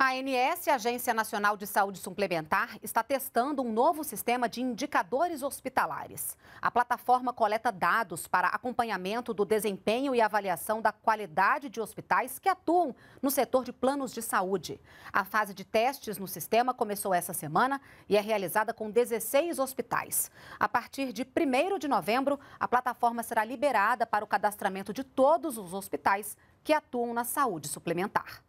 A ANS, Agência Nacional de Saúde Suplementar, está testando um novo sistema de indicadores hospitalares. A plataforma coleta dados para acompanhamento do desempenho e avaliação da qualidade de hospitais que atuam no setor de planos de saúde. A fase de testes no sistema começou essa semana e é realizada com 16 hospitais. A partir de 1 de novembro, a plataforma será liberada para o cadastramento de todos os hospitais que atuam na saúde suplementar.